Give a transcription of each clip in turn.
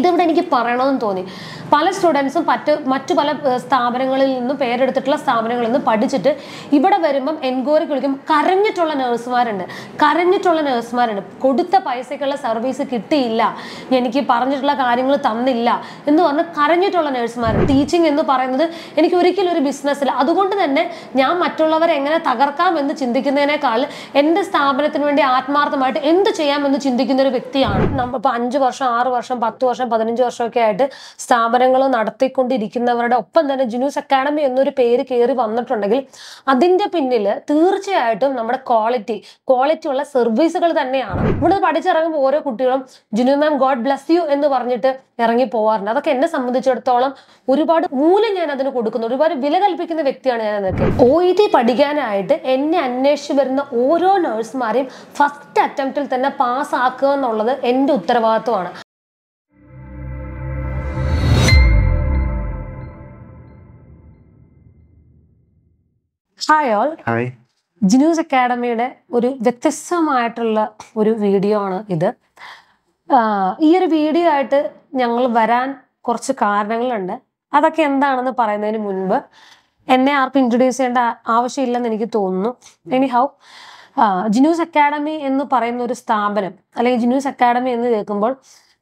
ഇതിവിടെ എനിക്ക് പറയണമെന്ന് തോന്നി പല സ്റ്റുഡൻസും മറ്റ് മറ്റു പല സ്ഥാപനങ്ങളിൽ നിന്നും പേരെടുത്തിട്ടുള്ള സ്ഥാപനങ്ങളിൽ നിന്ന് പഠിച്ചിട്ട് ഇവിടെ വരുമ്പം എൻക്വയറി കുളിക്കും കരഞ്ഞിട്ടുള്ള നേഴ്സുമാരുണ്ട് കരഞ്ഞിട്ടുള്ള നേഴ്സുമാരുണ്ട് കൊടുത്ത പൈസയ്ക്കുള്ള സർവീസ് കിട്ടിയില്ല എനിക്ക് പറഞ്ഞിട്ടുള്ള കാര്യങ്ങൾ തന്നില്ല എന്ന് പറഞ്ഞ് കരഞ്ഞിട്ടുള്ള നേഴ്സുമാരുണ്ട് ടീച്ചിങ് എന്ന് പറയുന്നത് എനിക്ക് ഒരിക്കലും ഒരു ബിസിനസ്സില്ല അതുകൊണ്ട് തന്നെ ഞാൻ മറ്റുള്ളവരെ എങ്ങനെ തകർക്കാം എന്ന് ചിന്തിക്കുന്നതിനേക്കാൾ എൻ്റെ സ്ഥാപനത്തിന് വേണ്ടി ആത്മാർത്ഥമായിട്ട് എന്ത് ചെയ്യാമെന്ന് ചിന്തിക്കുന്ന ഒരു വ്യക്തിയാണ് നമ്മൾ ഇപ്പോൾ അഞ്ച് വർഷം ആറ് വർഷം പത്ത് വർഷം വർഷം പതിനഞ്ച് വർഷമൊക്കെ ആയിട്ട് സ്ഥാപനങ്ങൾ നടത്തിക്കൊണ്ടിരിക്കുന്നവരുടെ ഒപ്പം തന്നെ ജുനൂസ് അക്കാഡമി എന്നൊരു പേര് കയറി വന്നിട്ടുണ്ടെങ്കിൽ അതിന്റെ പിന്നിൽ തീർച്ചയായിട്ടും നമ്മുടെ ക്വാളിറ്റി ക്വാളിറ്റി ഉള്ള സർവീസുകൾ തന്നെയാണ് ഇവിടെ പഠിച്ചിറങ്ങുമ്പോൾ ഓരോ കുട്ടികളും Junu ma'am god bless you എന്ന് പറഞ്ഞിട്ട് ഇറങ്ങി പോവാറുണ്ട് അതൊക്കെ എന്നെ സംബന്ധിച്ചിടത്തോളം ഒരുപാട് മൂല്യം ഞാൻ അതിന് കൊടുക്കുന്നു ഒരുപാട് വില കൽപ്പിക്കുന്ന വ്യക്തിയാണ് ഞാൻ എന്നൊക്കെ ഒ ഇ ടി പഠിക്കാനായിട്ട് എന്നെ അന്വേഷിച്ച് വരുന്ന ഓരോ നഴ്സുമാരെയും ഫസ്റ്റ് അറ്റംപ്റ്റിൽ തന്നെ പാസ്സാക്കുക എന്നുള്ളത് എൻ്റെ ഉത്തരവാദിത്വമാണ് ഹായ് ഓൾ ഹായ് ജിനൂസ് അക്കാഡമിയുടെ ഒരു വ്യത്യസ്തമായിട്ടുള്ള ഒരു വീഡിയോ ആണ് ഇത് ഈ ഒരു വീഡിയോ ആയിട്ട് ഞങ്ങൾ വരാൻ കുറച്ച് കാരണങ്ങളുണ്ട് അതൊക്കെ എന്താണെന്ന് പറയുന്നതിന് മുൻപ് എന്നെ ആർക്കും ഇൻട്രൊഡ്യൂസ് ചെയ്യേണ്ട ആവശ്യമില്ലെന്ന് എനിക്ക് തോന്നുന്നു എനി ഹൗ ജിനൂസ് അക്കാഡമി എന്ന് പറയുന്ന ഒരു സ്ഥാപനം അല്ലെങ്കിൽ ജിനൂസ് അക്കാഡമി എന്ന് കേൾക്കുമ്പോൾ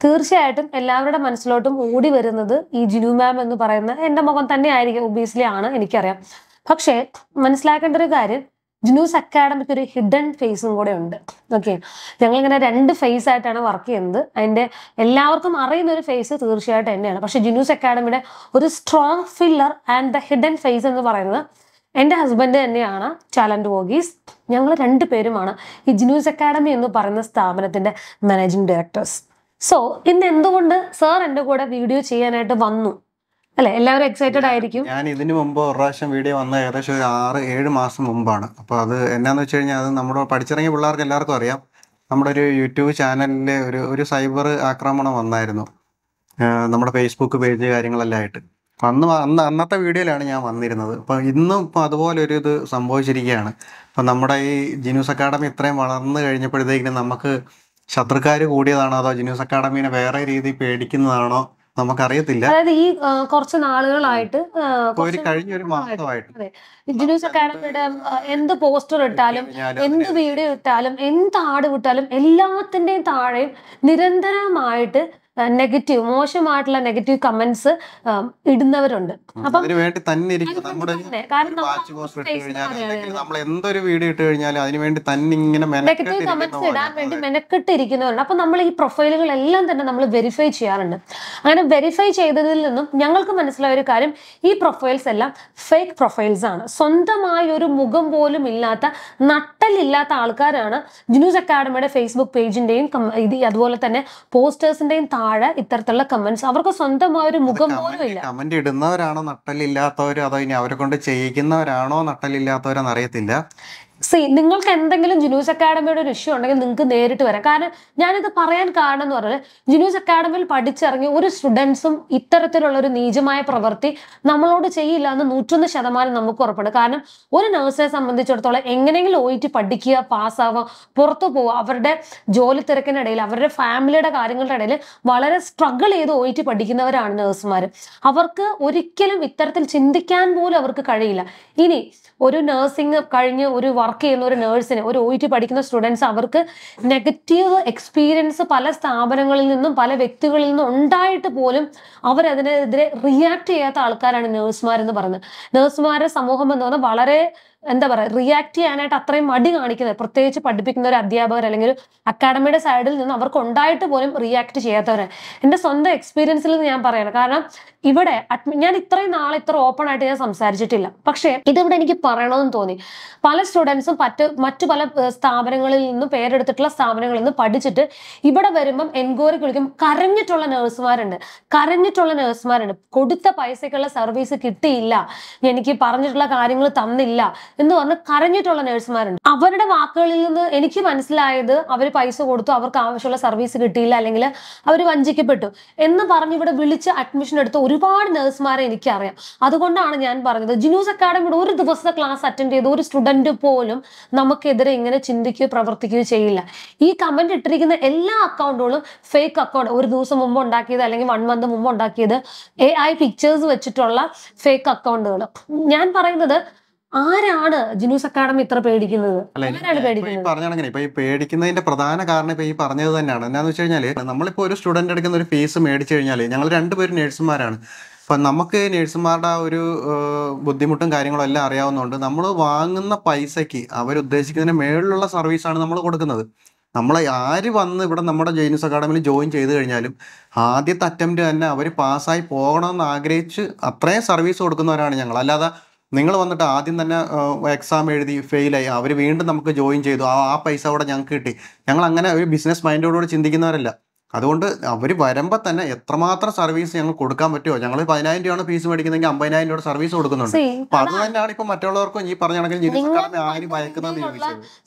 തീർച്ചയായിട്ടും എല്ലാവരുടെ മനസ്സിലോട്ടും ഓടി വരുന്നത് ഈ ജിനു മാം എന്ന് പറയുന്ന എൻ്റെ മുഖം തന്നെ ആയിരിക്കും ഒബിയസ്ലി ആണ് എനിക്കറിയാം പക്ഷേ മനസ്സിലാക്കേണ്ട ഒരു കാര്യം ജുനൂസ് അക്കാഡമിക്ക് ഒരു ഹിഡൻ ഫേസും കൂടെ ഉണ്ട് ഓക്കെ ഞങ്ങൾ ഇങ്ങനെ രണ്ട് ഫേസ് ആയിട്ടാണ് വർക്ക് ചെയ്യുന്നത് അതിൻ്റെ എല്ലാവർക്കും അറിയുന്ന ഒരു ഫേസ് തീർച്ചയായിട്ടും തന്നെയാണ് പക്ഷെ ജുനൂസ് അക്കാഡമിയുടെ ഒരു strong pillar and the hidden face എന്ന് പറയുന്നത് എൻ്റെ ഹസ്ബൻഡ് തന്നെയാണ് ചാലൻഡ് വോഗീസ് ഞങ്ങൾ രണ്ട് പേരുമാണ് ഈ ജിനൂസ് അക്കാഡമി എന്ന് പറയുന്ന സ്ഥാപനത്തിൻ്റെ മാനേജിങ് ഡയറക്ടേഴ്സ് സോ ഇന്ന് എന്തുകൊണ്ട് സാർ എൻ്റെ കൂടെ വീഡിയോ ചെയ്യാനായിട്ട് വന്നു അല്ലെ എല്ലാവരും എക്സൈറ്റഡ് ആയിരിക്കും ഞാൻ ഇതിനു മുമ്പ് ഒരു പ്രാവശ്യം വീഡിയോ വന്ന ഏകദേശം ഒരു ആറ് ഏഴ് മാസം മുമ്പാണ് അപ്പോൾ അത് എന്നാന്ന് വെച്ച് കഴിഞ്ഞാൽ അത് നമ്മുടെ പഠിച്ചിറങ്ങിയ പിള്ളേർക്ക് എല്ലാവർക്കും അറിയാം നമ്മുടെ ഒരു യൂട്യൂബ് ചാനലിൽ ഒരു ഒരു സൈബർ ആക്രമണം വന്നായിരുന്നു നമ്മുടെ ഫേസ്ബുക്ക് പേജ് കാര്യങ്ങളെല്ലാം ആയിട്ട് അന്ന് അന്ന് അന്നത്തെ വീഡിയോയിലാണ് ഞാൻ വന്നിരുന്നത് അപ്പം ഇന്നും ഇപ്പം അതുപോലെ ഒരു ഇത് സംഭവിച്ചിരിക്കുകയാണ് അപ്പം നമ്മുടെ ഈ ജിനൂസ് അക്കാഡമി ഇത്രയും വളർന്നു കഴിഞ്ഞപ്പോഴത്തേക്കിനും നമുക്ക് ശത്രുക്കാർ കൂടിയതാണോ അതോ ജിനൂസ് അക്കാഡമീനെ വേറെ രീതിയിൽ പേടിക്കുന്നതാണോ നമുക്കറിയത്തില്ല അതായത് ഈ കുറച്ച് നാളുകളായിട്ട് കഴിഞ്ഞ ഒരു മാസമായിട്ട് ജിനൂസ് അക്കാഡമിയുടെ എന്ത് പോസ്റ്റർ ഇട്ടാലും എന്ത് വീഡിയോ ഇട്ടാലും എന്ത് ആട് വിട്ടാലും എല്ലാത്തിന്റെയും താഴെയും നിരന്തരമായിട്ട് നെഗറ്റീവ് മോശമായിട്ടുള്ള നെഗറ്റീവ് കമന്റ്സ് ഇടുന്നവരുണ്ട് നമ്മൾ എന്തൊരു വീഡിയോ ഇട്ട് തന്നെ ഇങ്ങനെ നെഗറ്റീവ് കമന്റ്സ് ഇടാൻ വേണ്ടി മെനക്കെട്ടിരിക്കുന്നവരുണ്ട് അപ്പൊ നമ്മൾ ഈ പ്രൊഫൈലുകളെല്ലാം തന്നെ നമ്മൾ വെരിഫൈ ചെയ്യാറുണ്ട് അങ്ങനെ വെരിഫൈ ചെയ്തതിൽ നിന്നും ഞങ്ങൾക്ക് മനസ്സിലായ ഒരു കാര്യം ഈ പ്രൊഫൈൽസ് എല്ലാം ഫേക്ക് പ്രൊഫൈൽസ് ആണ് സ്വന്തമായ ഒരു മുഖം പോലും ഇല്ലാത്ത നട്ടലില്ലാത്ത ആൾക്കാരാണ് ന്യൂസ് അക്കാഡമിയുടെ ഫേസ്ബുക്ക് പേജിന്റെയും അതുപോലെ തന്നെ പോസ്റ്റേഴ്സിന്റെയും താഴെ ഇത്തരത്തിലുള്ള കമന്റ്സ് അവർക്ക് സ്വന്തമായ ഒരു മുഖം പോലും ഇല്ല കമന്റ് ഇടുന്നവരാണോ നട്ടലില്ലാത്തവരോ അതോ ഇനി അവരെ കൊണ്ട് ചെയ്യിക്കുന്നവരാണോ നട്ടലില്ലാത്തവരെന്ന് അറിയത്തില്ല സി നിങ്ങൾക്ക് എന്തെങ്കിലും ജുനൂസ് അക്കാഡമിയുടെ ഒരു ഇഷ്യൂ ഉണ്ടെങ്കിൽ നിങ്ങൾക്ക് നേരിട്ട് വരാം കാരണം ഞാനിത് പറയാൻ കാരണം എന്ന് പറഞ്ഞാൽ ജുനൂസ് അക്കാഡമിയിൽ പഠിച്ചിറങ്ങി ഒരു സ്റ്റുഡൻസും ഇത്തരത്തിലുള്ള ഒരു നീചമായ പ്രവൃത്തി നമ്മളോട് ചെയ്യില്ല എന്ന് നൂറ്റൊന്ന് ശതമാനം നമുക്ക് ഉറപ്പുണ്ട് കാരണം ഒരു നഴ്സിനെ സംബന്ധിച്ചിടത്തോളം എങ്ങനെയെങ്കിലും ഒയിറ്റ് e പഠിക്കുക പാസ്സാവുക പുറത്തു പോവുക അവരുടെ ജോലി തിരക്കിനിടയിൽ അവരുടെ ഫാമിലിയുടെ കാര്യങ്ങളുടെ ഇടയിൽ വളരെ സ്ട്രഗിൾ ചെയ്ത് ഒയിറ്റ് e പഠിക്കുന്നവരാണ് നഴ്സുമാർ അവർക്ക് ഒരിക്കലും ഇത്തരത്തിൽ ചിന്തിക്കാൻ പോലും അവർക്ക് കഴിയില്ല ഇനി ഒരു നഴ്സിംഗ് കഴിഞ്ഞ് ഒരു വർക്ക് വർക്ക് ചെയ്യുന്ന ഒരു നേഴ്സിന് ഒരു ഒ ടി e പഠിക്കുന്ന സ്റ്റുഡൻസ് അവർക്ക് നെഗറ്റീവ് എക്സ്പീരിയൻസ് പല സ്ഥാപനങ്ങളിൽ നിന്നും പല വ്യക്തികളിൽ നിന്നും ഉണ്ടായിട്ട് പോലും അവരതിനെതിരെ റിയാക്ട് ചെയ്യാത്ത ആൾക്കാരാണ് നേഴ്സുമാരെന്ന് പറയുന്നത് നേഴ്സുമാരുടെ സമൂഹം എന്ന് പറഞ്ഞാൽ വളരെ എന്താ പറയുക റിയാക്ട് ചെയ്യാനായിട്ട് അത്രയും മടി കാണിക്കുന്നത് പ്രത്യേകിച്ച് പഠിപ്പിക്കുന്ന ഒരു അധ്യാപകർ അല്ലെങ്കിൽ അക്കാഡമിയുടെ സൈഡിൽ നിന്ന് അവർക്ക് ഉണ്ടായിട്ട് പോലും റിയാക്ട് ചെയ്യാത്തവരാണ് എൻ്റെ സ്വന്തം എക്സ്പീരിയൻസിൽ നിന്ന് ഞാൻ പറയണം കാരണം ഇവിടെ ഞാൻ ഇത്രയും നാൾ ഇത്ര ഓപ്പൺ ആയിട്ട് ഞാൻ സംസാരിച്ചിട്ടില്ല പക്ഷേ ഇതിവിടെ എനിക്ക് പറയണമെന്ന് തോന്നി പല സ്റ്റുഡൻസും മറ്റ് മറ്റു പല സ്ഥാപനങ്ങളിൽ നിന്നും പേരെടുത്തിട്ടുള്ള സ്ഥാപനങ്ങളിൽ നിന്ന് പഠിച്ചിട്ട് ഇവിടെ വരുമ്പം എൻക്വയറി വിളിക്കും കരഞ്ഞിട്ടുള്ള നേഴ്സുമാരുണ്ട് കരഞ്ഞിട്ടുള്ള നേഴ്സുമാരുണ്ട് കൊടുത്ത പൈസക്കുള്ള സർവീസ് കിട്ടിയില്ല എനിക്ക് പറഞ്ഞിട്ടുള്ള കാര്യങ്ങൾ തന്നില്ല എന്ന് പറഞ്ഞ് കരഞ്ഞിട്ടുള്ള നഴ്സുമാരുണ്ട് അവരുടെ വാക്കുകളിൽ നിന്ന് എനിക്ക് മനസ്സിലായത് അവർ പൈസ കൊടുത്തു അവർക്ക് ആവശ്യമുള്ള സർവീസ് കിട്ടിയില്ല അല്ലെങ്കിൽ അവർ വഞ്ചിക്കപ്പെട്ടു എന്ന് പറഞ്ഞ് ഇവിടെ വിളിച്ച് അഡ്മിഷൻ എടുത്ത ഒരുപാട് നഴ്സുമാരെ എനിക്കറിയാം അതുകൊണ്ടാണ് ഞാൻ പറഞ്ഞത് ജിനൂസ് അക്കാഡമിയുടെ ഒരു ദിവസത്തെ ക്ലാസ് അറ്റൻഡ് ചെയ്ത ഒരു സ്റ്റുഡന്റ് പോലും നമുക്കെതിരെ ഇങ്ങനെ ചിന്തിക്കുകയോ പ്രവർത്തിക്കുകയോ ചെയ്യില്ല ഈ കമന്റ് ഇട്ടിരിക്കുന്ന എല്ലാ അക്കൗണ്ടുകളും ഫേക്ക് അക്കൗണ്ട് ഒരു ദിവസം മുമ്പ് ഉണ്ടാക്കിയത് അല്ലെങ്കിൽ വൺ മന്ത് മുമ്പ് ഉണ്ടാക്കിയത് എ ഐ പിക്ചേഴ്സ് വെച്ചിട്ടുള്ള ഫേക്ക് അക്കൗണ്ടുകൾ ഞാൻ പറയുന്നത് ആരാണ് ജിനൂസ് അക്കാഡമി ഇത്ര പേടിക്കുന്നത് പറഞ്ഞാണെങ്കിൽ ഇപ്പൊ ഈ പേടിക്കുന്നതിന്റെ പ്രധാന കാരണം ഇപ്പൊ ഈ പറഞ്ഞത് തന്നെയാണ് എന്താണെന്ന് വെച്ച് കഴിഞ്ഞാല് നമ്മളിപ്പോ ഒരു സ്റ്റുഡന്റ് എടുക്കുന്ന ഒരു ഫീസ് മേടിച്ചു കഴിഞ്ഞാൽ ഞങ്ങൾ രണ്ടുപേരും നേഴ്സുമാരാണ് അപ്പം നമുക്ക് നേഴ്സുമാരുടെ ഒരു ബുദ്ധിമുട്ടും കാര്യങ്ങളും എല്ലാം അറിയാവുന്നതുകൊണ്ട് നമ്മൾ വാങ്ങുന്ന പൈസയ്ക്ക് അവരുദ്ദേശിക്കുന്നതിന് മേളിലുള്ള സർവീസാണ് നമ്മൾ കൊടുക്കുന്നത് നമ്മളെ ആര് വന്ന് ഇവിടെ നമ്മുടെ ജെയിൻസ് അക്കാഡമിയിൽ ജോയിൻ ചെയ്ത് കഴിഞ്ഞാലും ആദ്യത്തെ അറ്റംപ്റ്റ് തന്നെ അവർ പാസ്സായി പോകണമെന്ന് ആഗ്രഹിച്ച് അത്രയും സർവീസ് കൊടുക്കുന്നവരാണ് ഞങ്ങൾ അല്ലാതെ നിങ്ങൾ വന്നിട്ട് ആദ്യം തന്നെ എക്സാം എഴുതി ഫെയിലായി അവർ വീണ്ടും നമുക്ക് ജോയിൻ ചെയ്തു ആ പൈസ കൂടെ ഞങ്ങൾക്ക് കിട്ടി ഞങ്ങൾ അങ്ങനെ ഒരു ബിസിനസ് മൈൻഡോടുകൂടി ചിന്തിക്കുന്നവരല്ല അതുകൊണ്ട് അവർ വരുമ്പോൾ തന്നെ എത്രമാത്രം സർവീസ് ഞങ്ങൾ കൊടുക്കാൻ പറ്റുമോ ഞങ്ങൾ പതിനായിരം രൂപയാണ് ഫീസ് മേടിക്കുന്നതെങ്കിൽ അമ്പതിനായിരം രൂപ സർവീസ് കൊടുക്കുന്നുണ്ട് അപ്പൊ അത് തന്നെയാണ് ഇപ്പൊ മറ്റുള്ളവർക്കും ഈ പറഞ്ഞാണെങ്കിൽ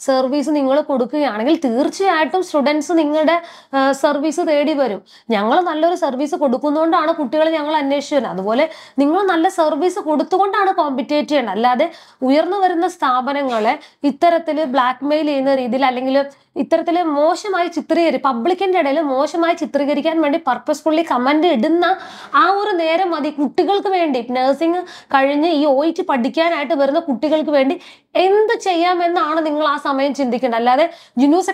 സർവീസ് നിങ്ങൾ കൊടുക്കുകയാണെങ്കിൽ തീർച്ചയായിട്ടും സ്റ്റുഡൻസ് നിങ്ങളുടെ സർവീസ് തേടി വരും ഞങ്ങൾ നല്ലൊരു സർവീസ് കൊടുക്കുന്നതുകൊണ്ടാണ് കുട്ടികൾ ഞങ്ങൾ അന്വേഷിച്ചു അതുപോലെ നിങ്ങൾ നല്ല സർവീസ് കൊടുത്തുകൊണ്ടാണ് കോമ്പറ്റേറ്റ് ചെയ്യേണ്ടത് അല്ലാതെ ഉയർന്നു വരുന്ന സ്ഥാപനങ്ങളെ ഇത്തരത്തിൽ ബ്ലാക്ക് മെയിൽ ചെയ്യുന്ന രീതിയിൽ അല്ലെങ്കിൽ ഇത്തരത്തിൽ മോശമായി ചിത്രീകരി പബ്ലിക്കിന്റെ ഇടയിൽ മോശം മോശമായി ചിത്രീകരിക്കാൻ വേണ്ടി പർപ്പസ്ഫുള്ളി കമൻ്റ് ഇടുന്ന ആ ഒരു നേരം മതി കുട്ടികൾക്ക് വേണ്ടി നഴ്സിംഗ് കഴിഞ്ഞ് ഈ ഒ പഠിക്കാനായിട്ട് വരുന്ന കുട്ടികൾക്ക് വേണ്ടി എന്ത് ചെയ്യാം എന്നാണ് നിങ്ങൾ ആ സമയം ചിന്തിക്കേണ്ടത് അല്ലാതെ ജുനൂസ്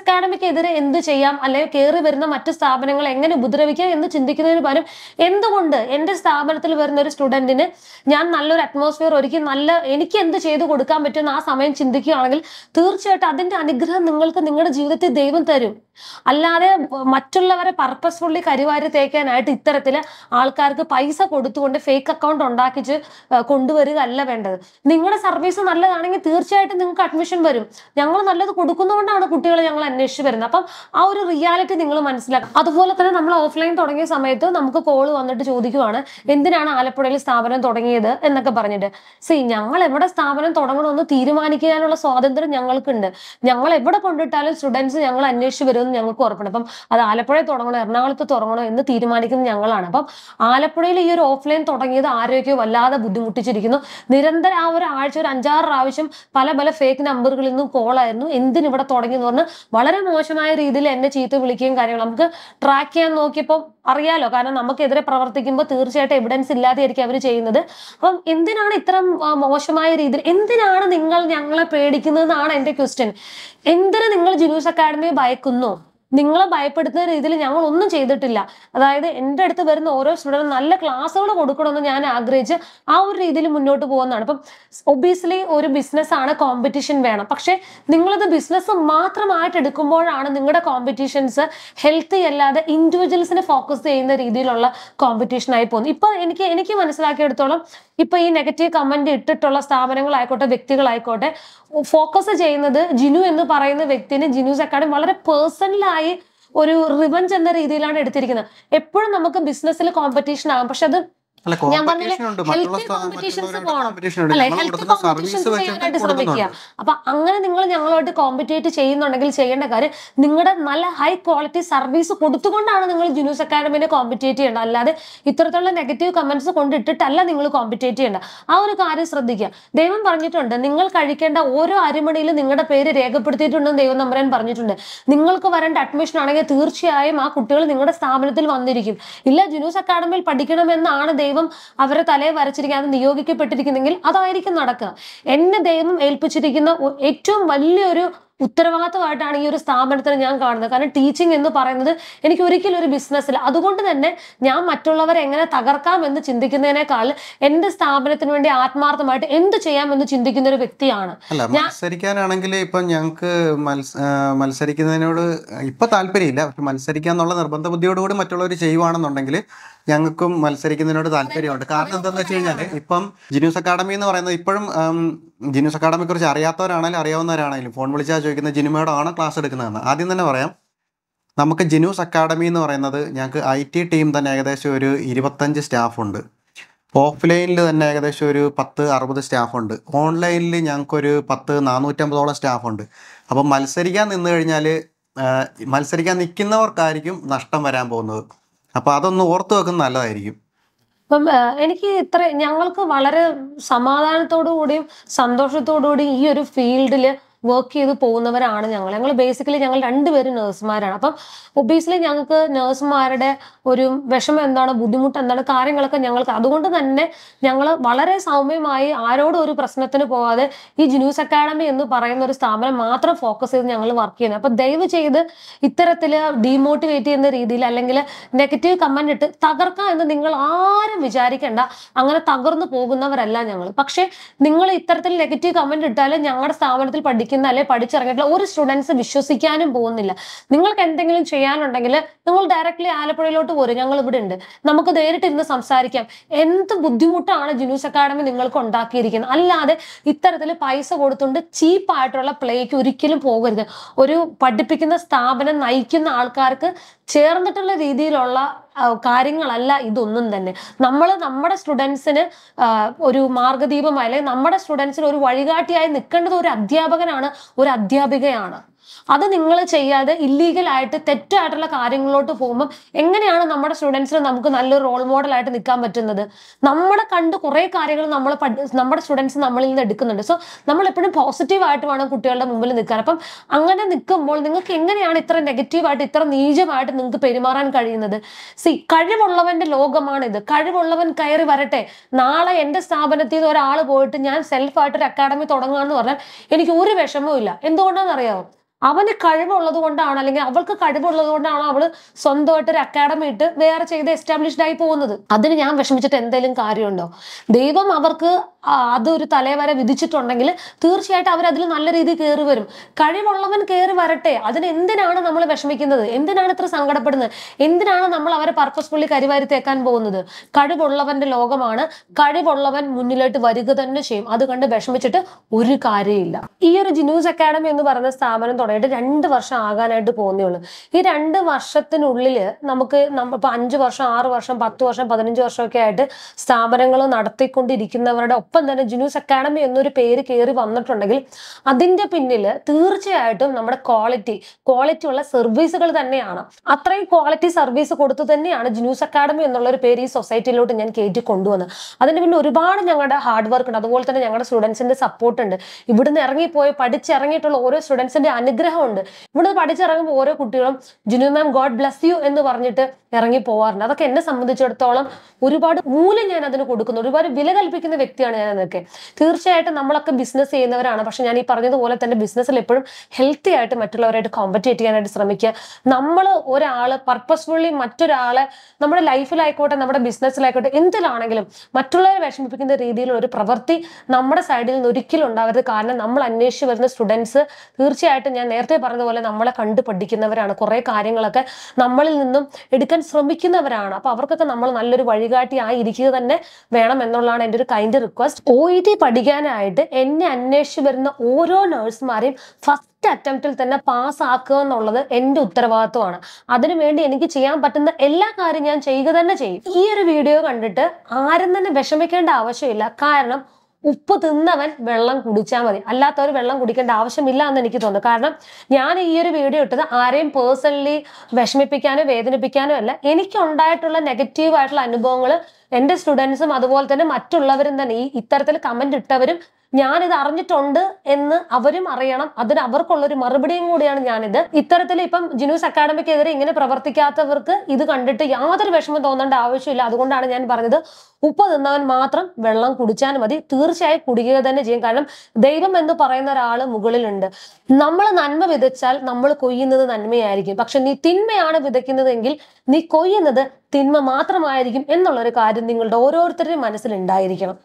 എതിരെ എന്ത് ചെയ്യാം അല്ലെങ്കിൽ കയറി വരുന്ന മറ്റ് സ്ഥാപനങ്ങൾ എങ്ങനെ ഉപദ്രവിക്കാം എന്ന് ചിന്തിക്കുന്നതിന് പകരം എന്തുകൊണ്ട് എൻ്റെ സ്ഥാപനത്തിൽ വരുന്ന ഒരു സ്റ്റുഡൻറ്റിന് ഞാൻ നല്ലൊരു അറ്റ്മോസ്ഫിയർ ഒരുക്കി നല്ല എനിക്ക് എന്ത് ചെയ്തു കൊടുക്കാൻ പറ്റുമെന്ന് ആ സമയം ചിന്തിക്കുകയാണെങ്കിൽ തീർച്ചയായിട്ടും അതിൻ്റെ അനുഗ്രഹം നിങ്ങൾക്ക് നിങ്ങളുടെ ജീവിതത്തിൽ ദൈവം തരും അല്ലാതെ മറ്റുള്ളവരെ പർപ്പസ്ഫുള്ളി കരിവാരി തേക്കാനായിട്ട് ഇത്തരത്തിൽ ആൾക്കാർക്ക് പൈസ കൊടുത്തുകൊണ്ട് ഫേക്ക് അക്കൗണ്ട് ഉണ്ടാക്കിച്ച് കൊണ്ടുവരിക അല്ല വേണ്ടത് നിങ്ങളുടെ സർവീസ് നല്ലതാണെങ്കിൽ തീർച്ചയായും തീർച്ചയായിട്ടും നിങ്ങൾക്ക് അഡ്മിഷൻ വരും ഞങ്ങൾ നല്ലത് കൊടുക്കുന്നതുകൊണ്ടാണ് കുട്ടികളെ ഞങ്ങൾ അന്വേഷിച്ച് വരുന്നത് അപ്പം ആ ഒരു റിയാലിറ്റി നിങ്ങൾ മനസ്സിലാക്കുക അതുപോലെ തന്നെ നമ്മൾ ഓഫ്ലൈൻ തുടങ്ങിയ സമയത്ത് നമുക്ക് കോൾ വന്നിട്ട് ചോദിക്കുവാണ് എന്തിനാണ് ആലപ്പുഴയിൽ സ്ഥാപനം തുടങ്ങിയത് എന്നൊക്കെ പറഞ്ഞിട്ട് സി ഞങ്ങൾ എവിടെ സ്ഥാപനം തുടങ്ങണമെന്ന് തീരുമാനിക്കാനുള്ള സ്വാതന്ത്ര്യം ഞങ്ങൾക്കുണ്ട് ഞങ്ങൾ എവിടെ കൊണ്ടിട്ടാലും സ്റ്റുഡൻസ് ഞങ്ങൾ അന്വേഷിച്ച് വരുമെന്ന് ഞങ്ങൾക്ക് ഉറപ്പുണ്ട് അപ്പം അത് ആലപ്പുഴ തുടങ്ങണോ എറണാകുളത്ത് തുടങ്ങണോ എന്ന് തീരുമാനിക്കുന്നത് ഞങ്ങളാണ് അപ്പം ആലപ്പുഴയിൽ ഈ ഒരു ഓഫ്ലൈൻ തുടങ്ങിയത് ആരോഗ്യം വല്ലാതെ ബുദ്ധിമുട്ടിച്ചിരിക്കുന്നു നിരന്തരം ആ ഒരു ആഴ്ച ഒരു അഞ്ചാറ് പ്രാവശ്യം പല പല ഫേക്ക് നമ്പറുകളിൽ നിന്നും കോളായിരുന്നു എന്തിനിവിടെ തുടങ്ങി എന്ന് പറഞ്ഞാൽ വളരെ മോശമായ രീതിയിൽ എന്നെ ചീത്ത വിളിക്കുകയും കാര്യങ്ങൾ നമുക്ക് ട്രാക്ക് ചെയ്യാൻ നോക്കിയപ്പോൾ അറിയാലോ കാരണം നമുക്കെതിരെ പ്രവർത്തിക്കുമ്പോൾ തീർച്ചയായിട്ടും എവിഡൻസ് ഇല്ലാതെയായിരിക്കും അവർ ചെയ്യുന്നത് അപ്പം എന്തിനാണ് ഇത്തരം മോശമായ രീതിയിൽ എന്തിനാണ് നിങ്ങൾ ഞങ്ങളെ പേടിക്കുന്നതെന്നാണ് എൻ്റെ ക്വസ്റ്റ്യൻ എന്തിനു നിങ്ങൾ ജുനൂസ് അക്കാഡമിയെ ഭയക്കുന്നു നിങ്ങളെ ഭയപ്പെടുത്തുന്ന രീതിയിൽ ഞങ്ങൾ ഒന്നും ചെയ്തിട്ടില്ല അതായത് എൻ്റെ അടുത്ത് വരുന്ന ഓരോ സ്റ്റുഡൻറ്റും നല്ല ക്ലാസ്സുകൾ കൊടുക്കണമെന്ന് ഞാൻ ആഗ്രഹിച്ച് ആ ഒരു രീതിയിൽ മുന്നോട്ട് പോകുന്നതാണ് അപ്പം ഒബിയസ്ലി ഒരു ബിസിനസ് ആണ് കോമ്പറ്റീഷൻ വേണം പക്ഷേ നിങ്ങളത് ബിസിനസ് മാത്രമായിട്ട് എടുക്കുമ്പോഴാണ് നിങ്ങളുടെ കോമ്പറ്റീഷൻസ് ഹെൽത്തി അല്ലാതെ ഇൻഡിവിജ്വൽസിനെ ഫോക്കസ് ചെയ്യുന്ന രീതിയിലുള്ള കോമ്പറ്റീഷൻ ആയി പോകുന്നത് ഇപ്പൊ എനിക്ക് എനിക്ക് മനസ്സിലാക്കിയെടുത്തോളം ഇപ്പൊ ഈ നെഗറ്റീവ് കമന്റ് ഇട്ടിട്ടുള്ള സ്ഥാപനങ്ങളായിക്കോട്ടെ വ്യക്തികളായിക്കോട്ടെ ഫോക്കസ് ചെയ്യുന്നത് ജിനു എന്ന് പറയുന്ന വ്യക്തിന് ജിനുസ് അക്കാഡമി വളരെ പേഴ്സണലായി ഒരു റിവഞ്ച് എന്ന രീതിയിലാണ് എടുത്തിരിക്കുന്നത് എപ്പോഴും നമുക്ക് ബിസിനസ്സിൽ കോമ്പറ്റീഷൻ ആകും പക്ഷെ അത് ഞാൻ കോമ്പറ്റീഷൻസ് ഹെൽത്തി അപ്പൊ അങ്ങനെ നിങ്ങൾ ഞങ്ങളുമായിട്ട് കോമ്പറ്റേറ്റ് ചെയ്യുന്നുണ്ടെങ്കിൽ ചെയ്യേണ്ട കാര്യം നിങ്ങളുടെ നല്ല ഹൈ ക്വാളിറ്റി സർവീസ് കൊടുത്തുകൊണ്ടാണ് നിങ്ങൾ ജുനൂസ് അക്കാഡമിനെ കോമ്പറ്റേറ്റ് ചെയ്യേണ്ടത് അല്ലാതെ ഇത്തരത്തിലുള്ള നെഗറ്റീവ് കമന്റ്സ് കൊണ്ടിട്ടിട്ടല്ല നിങ്ങൾ കോമ്പറ്റേറ്റ് ചെയ്യേണ്ട ആ ഒരു കാര്യം ശ്രദ്ധിക്കുക ദൈവം പറഞ്ഞിട്ടുണ്ട് നിങ്ങൾ കഴിക്കേണ്ട ഓരോ അരിമണിയിലും നിങ്ങളുടെ പേര് രേഖപ്പെടുത്തിയിട്ടുണ്ടെന്ന് ദൈവം നമ്പരൻ പറഞ്ഞിട്ടുണ്ട് നിങ്ങൾക്ക് വരേണ്ട അഡ്മിഷൻ ആണെങ്കിൽ തീർച്ചയായും ആ കുട്ടികൾ നിങ്ങളുടെ സ്ഥാപനത്തിൽ വന്നിരിക്കും ഇല്ല ജുനൂസ് അക്കാഡമിയിൽ പഠിക്കണമെന്നാണ് ദൈവം ദൈവം അവരുടെ തലയെ അത് നിയോഗിക്കപ്പെട്ടിരിക്കുന്നെങ്കിൽ അതായിരിക്കും നടക്കുക എന്നെ ദൈവം ഏൽപ്പിച്ചിരിക്കുന്ന ഏറ്റവും വലിയൊരു ഉത്തരവാദിത്തമായിട്ടാണ് ഈ ഒരു സ്ഥാപനത്തിന് ഞാൻ കാണുന്നത് കാരണം ടീച്ചിങ് എന്ന് പറയുന്നത് എനിക്ക് ഒരിക്കലും ഒരു ബിസിനസ്സിൽ അതുകൊണ്ട് തന്നെ ഞാൻ മറ്റുള്ളവരെ എങ്ങനെ തകർക്കാം എന്ന് ചിന്തിക്കുന്നതിനേക്കാൾ എന്റെ സ്ഥാപനത്തിന് വേണ്ടി ആത്മാർത്ഥമായിട്ട് എന്ത് എന്ന് ചിന്തിക്കുന്ന ഒരു വ്യക്തിയാണ് മത്സരിക്കാനാണെങ്കിൽ ഇപ്പൊ ഞങ്ങൾക്ക് മത്സരിക്കുന്നതിനോട് ഇപ്പൊ താല്പര്യമില്ല പക്ഷെ മത്സരിക്കുക എന്നുള്ള നിർബന്ധ ബുദ്ധിയോടുകൂടി മറ്റുള്ളവർ ചെയ്യുവാണെന്നുണ്ടെങ്കിൽ ഞങ്ങൾക്കും മത്സരിക്കുന്നതിനോട് താല്പര്യമുണ്ട് കാരണം എന്താണെന്ന് വെച്ച് കഴിഞ്ഞാൽ ഇപ്പം ജിനൂസ് അക്കാഡമി എന്ന് പറയുന്നത് ഇപ്പോഴും ജിനൂസ് അക്കാഡമിയെ കുറിച്ച് അറിയാത്തവരാണെങ്കിലും അറിയാവുന്നവരാണെങ്കിലും ഫോൺ വിളിച്ചാൽ ചോദിക്കുന്നത് ജിനുമേടോ ആണ് ക്ലാസ് എടുക്കുന്നതെന്ന് ആദ്യം തന്നെ പറയാം നമുക്ക് ജിനൂസ് അക്കാഡമി എന്ന് പറയുന്നത് ഞങ്ങൾക്ക് ഐ ടി ടീം തന്നെ ഏകദേശം ഒരു ഇരുപത്തഞ്ച് സ്റ്റാഫുണ്ട് ഓഫ്ലൈനിൽ തന്നെ ഏകദേശം ഒരു പത്ത് അറുപത് സ്റ്റാഫുണ്ട് ഓൺലൈനിൽ ഞങ്ങൾക്കൊരു പത്ത് നാനൂറ്റമ്പതോളം സ്റ്റാഫുണ്ട് അപ്പം മത്സരിക്കാൻ നിന്ന് കഴിഞ്ഞാൽ മത്സരിക്കാൻ നിൽക്കുന്നവർക്കായിരിക്കും നഷ്ടം വരാൻ പോകുന്നത് അപ്പോൾ അതൊന്ന് ഓർത്ത് വെക്കുന്നത് നല്ലതായിരിക്കും അപ്പം എനിക്ക് ഇത്ര ഞങ്ങൾക്ക് വളരെ സമാധാനത്തോടു കൂടിയും സന്തോഷത്തോടു കൂടിയും ഈ ഒരു ഫീൽഡിൽ വർക്ക് ചെയ്ത് പോകുന്നവരാണ് ഞങ്ങൾ ഞങ്ങൾ ബേസിക്കലി ഞങ്ങൾ രണ്ടുപേരും നേഴ്സുമാരാണ് അപ്പം ഒബിയസ്ലി ഞങ്ങൾക്ക് നേഴ്സുമാരുടെ ഒരു വിഷമം എന്താണ് ബുദ്ധിമുട്ട് എന്താണ് കാര്യങ്ങളൊക്കെ ഞങ്ങൾക്ക് അതുകൊണ്ട് തന്നെ ഞങ്ങൾ വളരെ സൗമ്യമായി ആരോടും ഒരു പ്രശ്നത്തിന് പോവാതെ ഈ ജിനൂസ് അക്കാഡമി എന്ന് പറയുന്ന ഒരു സ്ഥാപനം മാത്രം ഫോക്കസ് ചെയ്ത് ഞങ്ങൾ വർക്ക് ചെയ്യുന്നത് അപ്പം ദയവ് ചെയ്ത് ഇത്തരത്തിൽ ഡീമോട്ടിവേറ്റ് ചെയ്യുന്ന രീതിയിൽ അല്ലെങ്കിൽ നെഗറ്റീവ് കമന്റ് ഇട്ട് തകർക്കാം എന്ന് നിങ്ങൾ ആരും വിചാരിക്കേണ്ട അങ്ങനെ തകർന്നു പോകുന്നവരല്ല ഞങ്ങൾ പക്ഷേ നിങ്ങൾ ഇത്തരത്തിൽ നെഗറ്റീവ് കമന്റ് ഇട്ടാലും ഞങ്ങളുടെ സ്ഥാപനത്തിൽ പഠിക്കും പഠിക്കുന്ന അല്ലെ പഠിച്ചിറങ്ങിയിട്ടുള്ള ഒരു സ്റ്റുഡൻസ് വിശ്വസിക്കാനും പോകുന്നില്ല നിങ്ങൾക്ക് എന്തെങ്കിലും ചെയ്യാനുണ്ടെങ്കിൽ നിങ്ങൾ ഡയറക്റ്റ്ലി ആലപ്പുഴയിലോട്ട് പോരും ഞങ്ങൾ ഇവിടെ ഉണ്ട് നമുക്ക് നേരിട്ട് ഇന്ന് സംസാരിക്കാം എന്ത് ബുദ്ധിമുട്ടാണ് ജിനൂസ് അക്കാഡമി നിങ്ങൾക്ക് ഉണ്ടാക്കിയിരിക്കുന്നത് അല്ലാതെ ഇത്തരത്തിൽ പൈസ കൊടുത്തുകൊണ്ട് ചീപ്പായിട്ടുള്ള പ്ലേക്ക് ഒരിക്കലും പോകരുത് ഒരു പഠിപ്പിക്കുന്ന സ്ഥാപനം നയിക്കുന്ന ആൾക്കാർക്ക് ചേർന്നിട്ടുള്ള രീതിയിലുള്ള കാര്യങ്ങളല്ല ഇതൊന്നും തന്നെ നമ്മൾ നമ്മുടെ സ്റ്റുഡൻസിന് ഒരു മാർഗദീപമായി അല്ലെങ്കിൽ നമ്മുടെ സ്റ്റുഡൻസിന് ഒരു വഴികാട്ടിയായി നിൽക്കേണ്ടത് ഒരു അധ്യാപകനാണ് ഒരു അധ്യാപികയാണ് അത് നിങ്ങൾ ചെയ്യാതെ ഇല്ലീഗലായിട്ട് തെറ്റായിട്ടുള്ള കാര്യങ്ങളിലോട്ട് പോകുമ്പോൾ എങ്ങനെയാണ് നമ്മുടെ സ്റ്റുഡൻസിന് നമുക്ക് നല്ലൊരു റോൾ മോഡലായിട്ട് നിൽക്കാൻ പറ്റുന്നത് നമ്മളെ കണ്ട് കുറേ കാര്യങ്ങൾ നമ്മൾ നമ്മുടെ സ്റ്റുഡൻസ് നമ്മളിൽ നിന്ന് എടുക്കുന്നുണ്ട് സോ നമ്മൾ എപ്പോഴും പോസിറ്റീവായിട്ട് വേണം കുട്ടികളുടെ മുമ്പിൽ നിൽക്കാൻ അപ്പം അങ്ങനെ നിൽക്കുമ്പോൾ നിങ്ങൾക്ക് എങ്ങനെയാണ് ഇത്ര നെഗറ്റീവായിട്ട് ഇത്ര നീചമായിട്ട് നിങ്ങൾക്ക് പെരുമാറാൻ കഴിയുന്നത് സി കഴിവുള്ളവന്റെ ലോകമാണിത് കഴിവുള്ളവൻ കയറി വരട്ടെ നാളെ എൻ്റെ സ്ഥാപനത്തിൽ നിന്ന് ഒരാൾ പോയിട്ട് ഞാൻ സെൽഫായിട്ട് ഒരു അക്കാഡമി തുടങ്ങുകയെന്ന് പറഞ്ഞാൽ എനിക്ക് ഒരു വിഷമവും ഇല്ല എന്തുകൊണ്ടാണെന്ന് അറിയാമോ അവന് കഴിവുള്ളത് കൊണ്ടാണ് അല്ലെങ്കിൽ അവൾക്ക് കഴിവുള്ളത് കൊണ്ടാണ് അവൾ സ്വന്തമായിട്ട് ഒരു അക്കാഡമി ഇട്ട് വേറെ ചെയ്ത് എസ്റ്റാബ്ലിഷ്ഡ് ആയി പോകുന്നത് അതിന് ഞാൻ വിഷമിച്ചിട്ട് എന്തെങ്കിലും കാര്യമുണ്ടോ ദൈവം അവർക്ക് അതൊരു തലവര വിധിച്ചിട്ടുണ്ടെങ്കിൽ തീർച്ചയായിട്ടും അവരതിൽ നല്ല രീതിയിൽ കയറി വരും കഴിവുള്ളവൻ കയറി വരട്ടെ അതിനെന്തിനാണ് എന്തിനാണ് നമ്മൾ വിഷമിക്കുന്നത് എന്തിനാണ് ഇത്ര സങ്കടപ്പെടുന്നത് എന്തിനാണ് നമ്മൾ അവരെ പർപ്പസ്ഫുള്ളി കരിവാരി തേക്കാൻ പോകുന്നത് കഴിവുള്ളവന്റെ ലോകമാണ് കഴിവുള്ളവൻ മുന്നിലോട്ട് വരിക തന്നെ ചെയ്യും അത് കണ്ട് വിഷമിച്ചിട്ട് ഒരു കാര്യമില്ല ഈ ഒരു ജിനൂസ് അക്കാഡമി എന്ന് പറയുന്ന സ്ഥാപനം തുടങ്ങിയിട്ട് രണ്ട് വർഷം ആകാനായിട്ട് പോകുന്നേ ഉള്ളൂ ഈ രണ്ട് വർഷത്തിനുള്ളിൽ നമുക്ക് നമ്മൾ അഞ്ച് വർഷം ആറ് വർഷം പത്ത് വർഷം പതിനഞ്ച് വർഷമൊക്കെ ആയിട്ട് സ്ഥാപനങ്ങൾ നടത്തിക്കൊണ്ടിരിക്കുന്നവരുടെ ഒപ്പം ഇപ്പം തന്നെ ജിനൂസ് അക്കാഡമി എന്നൊരു പേര് കയറി വന്നിട്ടുണ്ടെങ്കിൽ അതിന്റെ പിന്നിൽ തീർച്ചയായിട്ടും നമ്മുടെ ക്വാളിറ്റി ക്വാളിറ്റി ഉള്ള സർവീസുകൾ തന്നെയാണ് അത്രയും ക്വാളിറ്റി സർവീസ് കൊടുത്തു തന്നെയാണ് ജിനൂസ് അക്കാഡമി എന്നുള്ള ഒരു പേര് ഈ സൊസൈറ്റിയിലോട്ട് ഞാൻ കയറ്റി കൊണ്ടുവന്നത് അതിന് പിന്നെ ഒരുപാട് ഞങ്ങളുടെ ഹാർഡ് വർക്ക് ഉണ്ട് അതുപോലെ തന്നെ ഞങ്ങളുടെ സ്റ്റുഡൻസിൻ്റെ സപ്പോർട്ട് ഉണ്ട് ഇവിടുന്ന് ഇറങ്ങിപ്പോയി പഠിച്ചിറങ്ങിയിട്ടുള്ള ഓരോ സ്റ്റുഡൻസിൻ്റെ അനുഗ്രഹമുണ്ട് ഇവിടുന്ന് പഠിച്ചിറങ്ങുമ്പോൾ ഓരോ കുട്ടികളും Jinu ma'am god bless you എന്ന് പറഞ്ഞിട്ട് ഇറങ്ങി പോവാറുണ്ട് അതൊക്കെ എന്നെ സംബന്ധിച്ചിടത്തോളം ഒരുപാട് മൂല്യം ഞാൻ അതിന് കൊടുക്കുന്നു ഒരുപാട് വില കൽപ്പിക്കുന്ന വ്യക്തിയാണ് ഞാൻ എന്നൊക്കെ തീർച്ചയായിട്ടും നമ്മളൊക്കെ ബിസിനസ് ചെയ്യുന്നവരാണ് പക്ഷെ ഞാൻ ഈ പറഞ്ഞതുപോലെ തന്നെ ബിസിനസ്സിൽ എപ്പോഴും ഹെൽത്തി ആയിട്ട് മറ്റുള്ളവരായിട്ട് കോമ്പറ്റേറ്റ് ചെയ്യാനായിട്ട് ശ്രമിക്കുക നമ്മൾ ഒരാൾ പർപ്പസ്ഫുള്ളി മറ്റൊരാളെ നമ്മുടെ ലൈഫിലായിക്കോട്ടെ നമ്മുടെ ബിസിനസ്സിലായിക്കോട്ടെ എന്തിലാണെങ്കിലും മറ്റുള്ളവരെ വിഷമിപ്പിക്കുന്ന രീതിയിലുള്ള ഒരു പ്രവൃത്തി നമ്മുടെ സൈഡിൽ നിന്ന് ഒരിക്കലും ഉണ്ടാകരുത് കാരണം നമ്മൾ അന്വേഷിച്ച് വരുന്ന സ്റ്റുഡൻസ് തീർച്ചയായിട്ടും ഞാൻ നേരത്തെ പറഞ്ഞതുപോലെ നമ്മളെ കണ്ടു പഠിക്കുന്നവരാണ് കുറേ കാര്യങ്ങളൊക്കെ നമ്മളിൽ നിന്നും എടുക്കാൻ ശ്രമിക്കുന്നവരാണ് അപ്പൊ അവർക്കൊക്കെ നമ്മൾ നല്ലൊരു വഴികാട്ടി ആയി തന്നെ വേണം എന്നുള്ളതാണ് എൻ്റെ ഒരു kind request first O E T പഠിക്കാനായിട്ട് എന്നെ അന്വേഷിച്ച് വരുന്ന ഓരോ നഴ്സുമാരെയും ഫസ്റ്റ് അറ്റംപ്റ്റിൽ തന്നെ പാസ്സാക്കുക എന്നുള്ളത് എൻ്റെ ഉത്തരവാദിത്വമാണ് അതിനുവേണ്ടി എനിക്ക് ചെയ്യാൻ പറ്റുന്ന എല്ലാ കാര്യം ഞാൻ ചെയ്യുക തന്നെ ചെയ്യും ഈ ഒരു വീഡിയോ കണ്ടിട്ട് ആരും തന്നെ വിഷമിക്കേണ്ട ആവശ്യമില്ല കാരണം ഉപ്പ് തിന്നവൻ വെള്ളം കുടിച്ചാൽ മതി അല്ലാത്തവർ വെള്ളം കുടിക്കേണ്ട ആവശ്യമില്ല എന്ന് എനിക്ക് തോന്നുന്നു കാരണം ഞാൻ ഈ ഒരു വീഡിയോ ഇട്ടത് ആരെയും പേഴ്സണലി വിഷമിപ്പിക്കാനോ വേദനിപ്പിക്കാനോ അല്ല എനിക്കുണ്ടായിട്ടുള്ള നെഗറ്റീവ് ആയിട്ടുള്ള അനുഭവങ്ങൾ എൻ്റെ സ്റ്റുഡൻസും അതുപോലെ തന്നെ മറ്റുള്ളവരും തന്നെ ഈ ഇത്തരത്തിൽ കമന്റ് ഇട്ടവരും ഞാനിത് അറിഞ്ഞിട്ടുണ്ട് എന്ന് അവരും അറിയണം അതിന് അവർക്കുള്ളൊരു മറുപടിയും കൂടിയാണ് ഞാനിത് ഇത്തരത്തിൽ ഇപ്പം ജിനൂസ് അക്കാഡമിക്കെതിരെ ഇങ്ങനെ പ്രവർത്തിക്കാത്തവർക്ക് ഇത് കണ്ടിട്ട് യാതൊരു വിഷമം തോന്നേണ്ട ആവശ്യമില്ല അതുകൊണ്ടാണ് ഞാൻ പറഞ്ഞത് ഉപ്പ് തിന്നവൻ മാത്രം വെള്ളം കുടിച്ചാൽ മതി തീർച്ചയായും കുടിക്കുക തന്നെ ചെയ്യും കാരണം ദൈവം എന്ന് പറയുന്ന ഒരാൾ മുകളിലുണ്ട് നമ്മൾ നന്മ വിതച്ചാൽ നമ്മൾ കൊയ്യുന്നത് നന്മയായിരിക്കും പക്ഷെ നീ തിന്മയാണ് വിതയ്ക്കുന്നതെങ്കിൽ നീ കൊയ്യുന്നത് തിന്മ മാത്രമായിരിക്കും എന്നുള്ളൊരു കാര്യം നിങ്ങളുടെ ഓരോരുത്തരുടെയും മനസ്സിലുണ്ടായിരിക്കണം